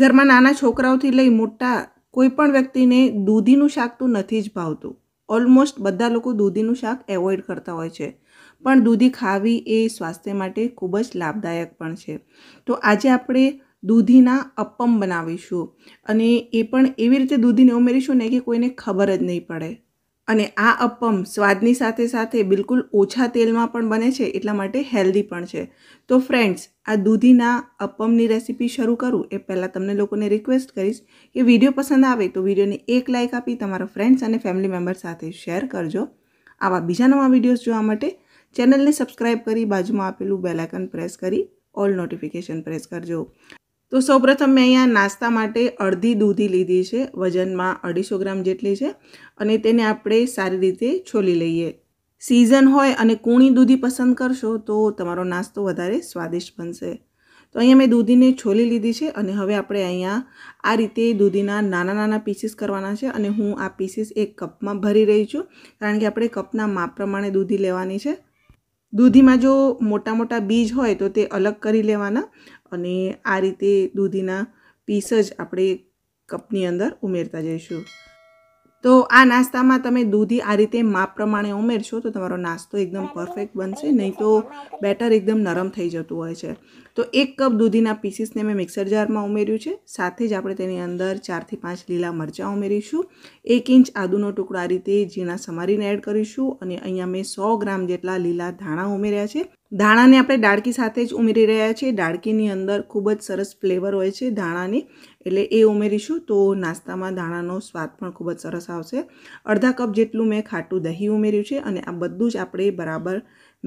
ઘરમાં નાના છોકરાઓથી લઈ મોટા કોઈ પણ વ્યક્તિને દૂધીનું શાક તો નથી જ ભાવતું ઓલમોસ્ટ બધા લોકો દૂધીનું શાક એવોઇડ કરતા હોય છે પણ દૂધી ખાવી એ સ્વાસ્થ્ય માટે ખૂબ જ લાભદાયક પણ છે તો આજે આપણે દૂધીના અપમ બનાવીશું અને એ પણ એવી રીતે દૂધીને ઉમેરીશું ને કે કોઈને ખબર જ નહીં પડે અને આ અપમ સ્વાદની સાથે સાથે બિલકુલ ઓછા તેલમાં પણ બને છે એટલા માટે હેલ્ધી પણ છે તો ફ્રેન્ડ્સ આ દૂધીના અપમની રેસીપી શરૂ કરું એ પહેલાં તમને લોકોને રિક્વેસ્ટ કરીશ કે વિડીયો પસંદ આવે તો વિડીયોને એક લાઇક આપી તમારા ફ્રેન્ડ્સ અને ફેમિલી મેમ્બર સાથે શેર કરજો આવા બીજા નવા વિડીયોઝ જોવા માટે ચેનલને સબસ્ક્રાઇબ કરી બાજુમાં આપેલું બેલાઇકન પ્રેસ કરી ઓલ નોટિફિકેશન પ્રેસ કરજો તો સૌપ્રથમ મેં અહીંયા નાસ્તા માટે અડધી દૂધી લીધી છે વજનમાં અઢીસો ગ્રામ જેટલી છે અને તેને આપણે સારી રીતે છોલી લઈએ સિઝન હોય અને કૂણી દૂધી પસંદ કરશો તો તમારો નાસ્તો વધારે સ્વાદિષ્ટ બનશે તો અહીંયા મેં દૂધીને છોલી લીધી છે અને હવે આપણે અહીંયા આ રીતે દૂધીના નાના નાના પીસીસ કરવાના છે અને હું આ પીસીસ એક કપમાં ભરી રહી છું કારણ કે આપણે કપના માપ પ્રમાણે દૂધી લેવાની છે દૂધીમાં જો મોટા મોટા બીજ હોય તો તે અલગ કરી લેવાના અને આ રીતે દૂધીના પીસ જ આપણે કપની અંદર ઉમેરતા જઈશું તો આ નાસ્તામાં તમે દૂધી આ રીતે માપ પ્રમાણે ઉમેરશો તો તમારો નાસ્તો એકદમ પરફેક્ટ બનશે નહીં તો બેટર એકદમ નરમ થઈ જતું હોય છે તો એક કપ દૂધીના પીસીસને મેં મિક્સર જારમાં ઉમેર્યું છે સાથે જ આપણે તેની અંદર ચારથી પાંચ લીલા મરચાં ઉમેરીશું એક ઇંચ આદુનો ટુકડો આ રીતે ઝીણા સમારીને એડ કરીશું અને અહીંયા મેં સો ગ્રામ જેટલા લીલા ધાણા ઉમેર્યા છે ધાણાને આપણે ડાળકી સાથે જ ઉમેરી રહ્યા છીએ ડાળકીની અંદર ખૂબ જ સરસ ફ્લેવર હોય છે ધાણાની એટલે એ ઉમેરીશું તો નાસ્તામાં દાણાનો સ્વાદ પણ ખૂબ જ સરસ આવશે અડધા કપ જેટલું મેં ખાટું દહીં ઉમેર્યું છે અને આ બધું જ આપણે બરાબર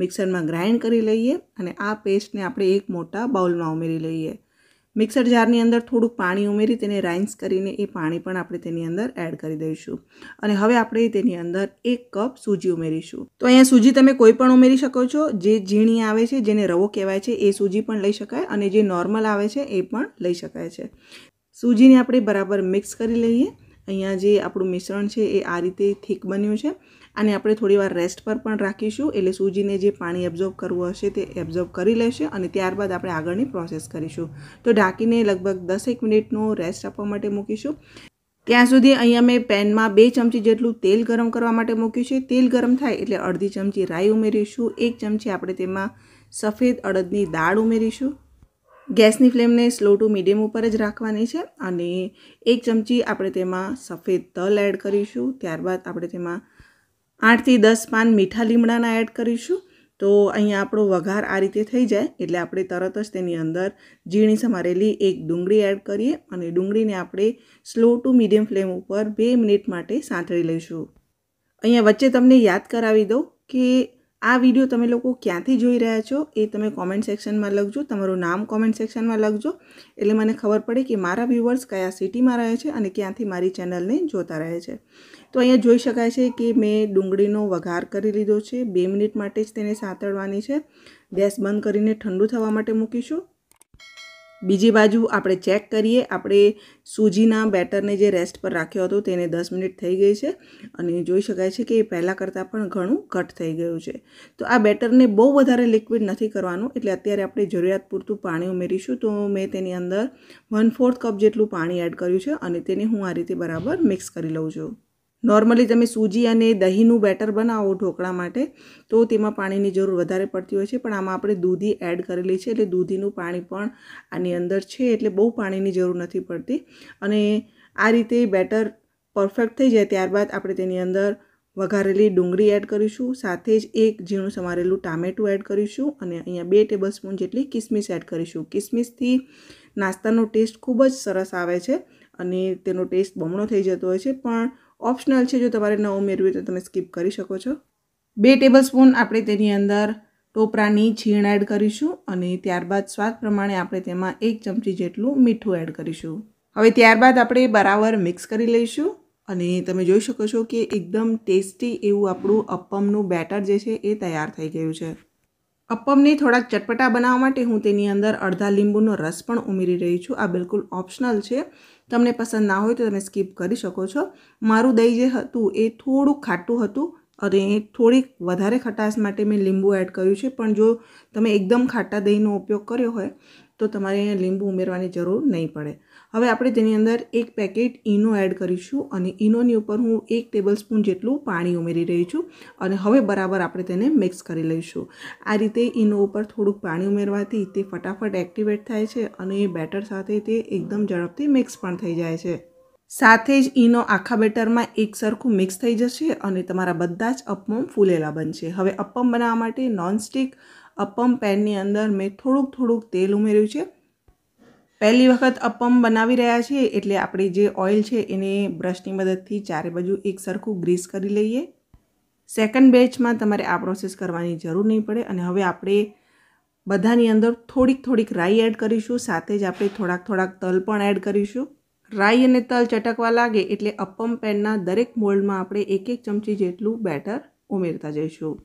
મિક્સરમાં ગ્રાઇન્ડ કરી લઈએ અને આ પેસ્ટને આપણે એક મોટા બાઉલમાં ઉમેરી લઈએ મિક્સર જારની અંદર થોડુંક પાણી ઉમેરી તેને રાઇન્સ કરીને એ પાણી પણ આપણે તેની અંદર એડ કરી દઈશું અને હવે આપણે તેની અંદર એક કપ સૂજી ઉમેરીશું તો અહીંયા સૂજી તમે કોઈ પણ ઉમેરી શકો છો જે ઝીણી આવે છે જેને રવો કહેવાય છે એ સૂજી પણ લઈ શકાય અને જે નોર્મલ આવે છે એ પણ લઈ શકાય છે सूजी ने આપણે બરાબર મિક્સ કરી લઈએ અહીંયા જે આપણો મિશ્રણ છે એ આ રીતે ઠીક બન્યો છે અને આપણે થોડીવાર रेस्ट પર પણ રાખીશું એટલે સૂજીને જે પાણી એબ્સોર્બ કરવું હશે તે એબ્સોર્બ કરી લેશે અને ત્યારબાદ આપણે આગળની પ્રોસેસ કરીશું તો ઢાકીને લગભગ 10 એક મિનિટનો रेस्ट આપવા માટે મૂકીશું ત્યાં સુધી અહીંયા મેં પેન માં 2 ચમચી જેટલું તેલ ગરમ કરવા માટે મૂક્યું છે તેલ ગરમ થાય એટલે અડધી ચમચી રાઈ ઉમેરીશું 1 ચમચી આપણે તેમાં સફેદ અડદની દાળ ઉમેરીશું ગેસની ફ્લેમને સ્લો ટુ મીડિયમ ઉપર જ રાખવાની છે અને એક ચમચી આપણે તેમાં સફેદ તલ એડ કરીશું ત્યારબાદ આપણે તેમાં આઠથી દસ પાન મીઠા લીમડાના એડ કરીશું તો અહીંયા આપણો વઘાર આ રીતે થઈ જાય એટલે આપણે તરત જ તેની અંદર ઝીણી સમારેલી એક ડુંગળી એડ કરીએ અને ડુંગળીને આપણે સ્લો ટુ મીડિયમ ફ્લેમ ઉપર બે મિનિટ માટે સાંતળી લઈશું અહીંયા વચ્ચે તમને યાદ કરાવી દઉં કે આ વિડીયો તમે લોકો ક્યાંથી જોઈ રહ્યા છો એ તમે કોમેન્ટ સેક્શનમાં લખજો તમારું નામ કોમેન્ટ સેક્શનમાં લખજો એટલે મને ખબર પડે કે મારા વ્યૂવર્સ કયા સિટીમાં રહે છે અને ક્યાંથી મારી ચેનલને જોતા રહે છે તો અહીંયા જોઈ શકાય છે કે મેં ડુંગળીનો વઘાર કરી લીધો છે બે મિનિટ માટે જ તેને સાંતળવાની છે ગેસ બંધ કરીને ઠંડુ થવા માટે મૂકીશું બીજી બાજુ આપણે ચેક કરીએ આપણે સૂજીના બેટરને જે રેસ્ટ પર રાખ્યો હતો તેને દસ મિનિટ થઈ ગઈ છે અને જોઈ શકાય છે કે એ પહેલાં કરતાં પણ ઘણું ઘટ થઈ ગયું છે તો આ બેટરને બહુ વધારે લિક્વિડ નથી કરવાનું એટલે અત્યારે આપણે જરૂરિયાત પૂરતું પાણી ઉમેરીશું તો મેં તેની અંદર વન ફોર્થ કપ જેટલું પાણી એડ કર્યું છે અને તેને હું આ રીતે બરાબર મિક્સ કરી લઉં છું નોર્મલી તમે સૂજી અને દહીંનું બેટર બનાવો ઢોકળા માટે તો તેમાં પાણીની જરૂર વધારે પડતી હોય છે પણ આમાં આપણે દૂધી એડ કરેલી છે એટલે દૂધીનું પાણી પણ આની અંદર છે એટલે બહુ પાણીની જરૂર નથી પડતી અને આ રીતે બેટર પરફેક્ટ થઈ જાય ત્યારબાદ આપણે તેની અંદર વઘારેલી ડુંગળી એડ કરીશું સાથે જ એક ઝીણું સમારેલું ટામેટું એડ કરીશું અને અહીંયા બે ટેબલ સ્પૂન જેટલી કિસમિસ એડ કરીશું કિસમિસથી નાસ્તાનો ટેસ્ટ ખૂબ જ સરસ આવે છે અને તેનો ટેસ્ટ બમણો થઈ જતો હોય છે પણ ઓપ્શનલ છે જો તમારે ન ઉમેરવી તો તમે સ્કીપ કરી શકો છો બે ટેબલ સ્પૂન આપણે તેની અંદર ટોપરાની છીણ એડ કરીશું અને ત્યારબાદ સ્વાદ પ્રમાણે આપણે તેમાં એક ચમચી જેટલું મીઠું એડ કરીશું હવે ત્યારબાદ આપણે બરાબર મિક્સ કરી લઈશું અને તમે જોઈ શકો છો કે એકદમ ટેસ્ટી એવું આપણું અપ્પમનું બેટર જે છે એ તૈયાર થઈ ગયું છે અપ્પમને થોડાક ચટપટા બનાવવા માટે હું તેની અંદર અડધા લીંબુનો રસ પણ ઉમેરી રહી છું આ બિલકુલ ઓપ્શનલ છે તમને પસંદ ના હોય તો તમે સ્કીપ કરી શકો છો મારું દહીં જે હતું એ થોડું ખાટું હતું અને થોડીક વધારે ખટાશ માટે મેં લીંબુ એડ કર્યું છે પણ જો તમે એકદમ ખાટા દહીંનો ઉપયોગ કર્યો હોય તો તમારે લીંબુ ઉમેરવાની જરૂર નહીં પડે હવે આપણે તેની અંદર એક પેકેટ ઈનો એડ કરીશું અને ઈનોની ઉપર હું એક ટેબલ સ્પૂન જેટલું પાણી ઉમેરી રહી છું અને હવે બરાબર આપણે તેને મિક્સ કરી લઈશું આ રીતે ઈનો ઉપર થોડુંક પાણી ઉમેરવાથી તે ફટાફટ એક્ટિવેટ થાય છે અને એ બેટર સાથે તે એકદમ ઝડપથી મિક્સ પણ થઈ જાય છે સાથે જ ઇનો આખા બેટરમાં એક સરખું મિક્સ થઈ જશે અને તમારા બધા જ અપમ ફૂલેલા બનશે હવે અપમ બનાવવા માટે નોનસ્ટિક અપમ પેનની અંદર મેં થોડુંક થોડુંક તેલ ઉમેર્યું છે પહેલી વખત અપમ બનાવી રહ્યા છીએ એટલે આપણે જે ઓઇલ છે એને બ્રશની મદદથી ચારે બાજુ એક સરખું ગ્રીસ કરી લઈએ સેકન્ડ બેચમાં તમારે આ પ્રોસેસ કરવાની જરૂર નહીં પડે અને હવે આપણે બધાની અંદર થોડીક થોડીક રાઈ એડ કરીશું સાથે જ આપણે થોડાક થોડાક તલ પણ એડ કરીશું રાઈ અને તલ ચટકવા લાગે એટલે અપમ પેનના દરેક મોલ્ડમાં આપણે એક એક ચમચી જેટલું બેટર ઉમેરતા જઈશું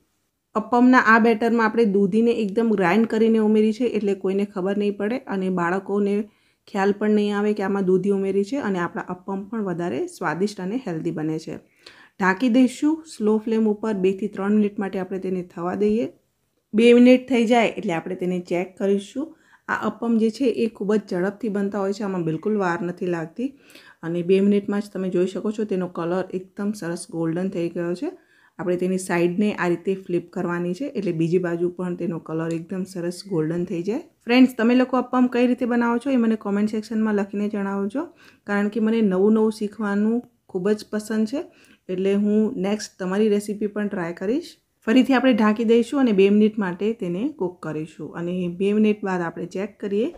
અપમના આ બેટરમાં આપણે દૂધીને એકદમ ગ્રાઇન્ડ કરીને ઉમેરી છે એટલે કોઈને ખબર નહીં પડે અને બાળકોને ખ્યાલ પણ નહીં આવે કે આમાં દૂધી ઉમેરી છે અને આપણા અપમ પણ વધારે સ્વાદિષ્ટ અને હેલ્ધી બને છે ઢાંકી દઈશું સ્લો ફ્લેમ ઉપર બેથી ત્રણ મિનિટ માટે આપણે તેને થવા દઈએ બે મિનિટ થઈ જાય એટલે આપણે તેને ચેક કરીશું આ અપમ જે છે એ ખૂબ જ ઝડપથી બનતા હોય છે આમાં બિલકુલ વાર નથી લાગતી અને બે મિનિટમાં જ તમે જોઈ શકો છો તેનો કલર એકદમ સરસ ગોલ્ડન થઈ ગયો છે આપણે તેની સાઈડને આ રીતે ફ્લિપ કરવાની છે એટલે બીજી બાજુ પણ તેનો કલર એકદમ સરસ ગોલ્ડન થઈ જાય ફ્રેન્ડ્સ તમે લોકો અપમ કઈ રીતે બનાવો છો એ મને કોમેન્ટ સેક્શનમાં લખીને જણાવજો કારણ કે મને નવું નવું શીખવાનું ખૂબ જ પસંદ છે એટલે હું નેક્સ્ટ તમારી રેસીપી પણ ટ્રાય કરીશ ફરીથી આપણે ઢાંકી દઈશું અને બે મિનિટ માટે તેને કૂક કરીશું અને બે મિનિટ બાદ આપણે ચેક કરીએ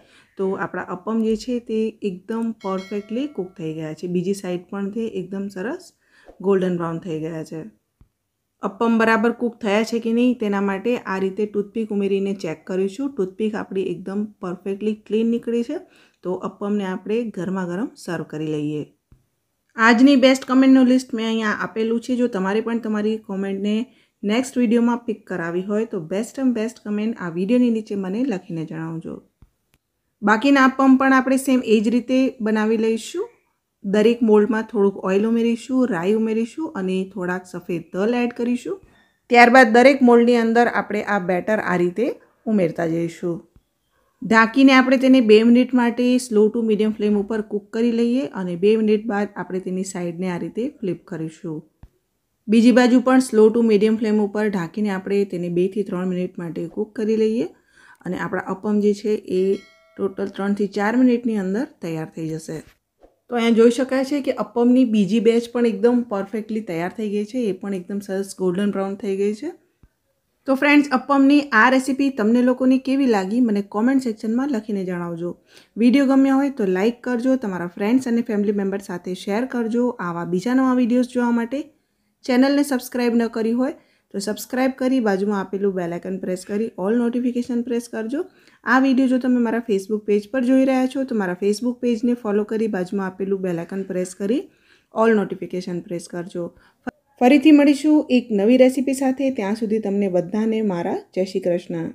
તો આપણા અપમ જે છે તે એકદમ પરફેક્ટલી કૂક થઈ ગયા છે બીજી સાઈડ પણ તે એકદમ સરસ ગોલ્ડન બ્રાઉન થઈ ગયા છે અપમ બરાબર કૂક થયા છે કે નહીં તેના માટે આ રીતે ટૂથપીક ઉમેરીને ચેક કરીશું ટૂથપીક આપણી એકદમ પરફેક્ટલી ક્લીન નીકળી છે તો અપમને આપણે ગરમા ગરમ સર્વ કરી લઈએ આજની બેસ્ટ કમેન્ટનું લિસ્ટ મેં અહીંયા આપેલું છે જો તમારે પણ તમારી કોમેન્ટને નેક્સ્ટ વિડીયોમાં પિક કરાવી હોય તો બેસ્ટ એમ બેસ્ટ કમેન્ટ આ વિડીયોની નીચે મને લખીને જણાવજો બાકીના અપમ પણ આપણે સેમ એ જ રીતે બનાવી લઈશું દરેક મોલ્ડમાં થોડુંક ઓઇલ ઉમેરીશું રાઈ ઉમેરીશું અને થોડાક સફેદ તલ એડ કરીશું ત્યારબાદ દરેક મોલ્ડની અંદર આપણે આ બેટર આ રીતે ઉમેરતા જઈશું ઢાંકીને આપણે તેને બે મિનિટ માટે સ્લો ટુ મીડિયમ ફ્લેમ ઉપર કૂક કરી લઈએ અને બે મિનિટ બાદ આપણે તેની સાઈડને આ રીતે ફ્લિપ કરીશું બીજી બાજુ પણ સ્લો ટુ મીડિયમ ફ્લેમ ઉપર ઢાંકીને આપણે તેને બેથી ત્રણ મિનિટ માટે કૂક કરી લઈએ અને આપણા અપમ જે છે એ ટોટલ ત્રણથી ચાર મિનિટની અંદર તૈયાર થઈ જશે તો અહીંયા જોઈ શકાય છે કે અપમની બીજી બેચ પણ એકદમ પરફેક્ટલી તૈયાર થઈ ગઈ છે એ પણ એકદમ સરસ ગોલ્ડન બ્રાઉન થઈ ગઈ છે તો ફ્રેન્ડ્સ અપમની આ રેસીપી તમને લોકોની કેવી લાગી મને કોમેન્ટ સેક્શનમાં લખીને જણાવજો વિડીયો ગમ્યો હોય તો લાઇક કરજો તમારા ફ્રેન્ડ્સ અને ફેમિલી મેમ્બર સાથે શેર કરજો આવા બીજા નવા વિડીયોઝ જોવા માટે ચેનલને સબસ્ક્રાઈબ ન કરી હોય તો સબસ્ક્રાઈબ કરી બાજુમાં આપેલું બેલાઇકન પ્રેસ કરી ઓલ નોટિફિકેશન પ્રેસ કરજો આ વિડીયો જો તમે મારા ફેસબુક પેજ પર જોઈ રહ્યા છો તો મારા ફેસબુક પેજને ફોલો કરી બાજુમાં આપેલું બેલાઇકન પ્રેસ કરી ઓલ નોટિફિકેશન પ્રેસ કરજો ફરીથી મળીશું એક નવી રેસીપી સાથે ત્યાં સુધી તમને બધાને મારા જય શ્રી કૃષ્ણ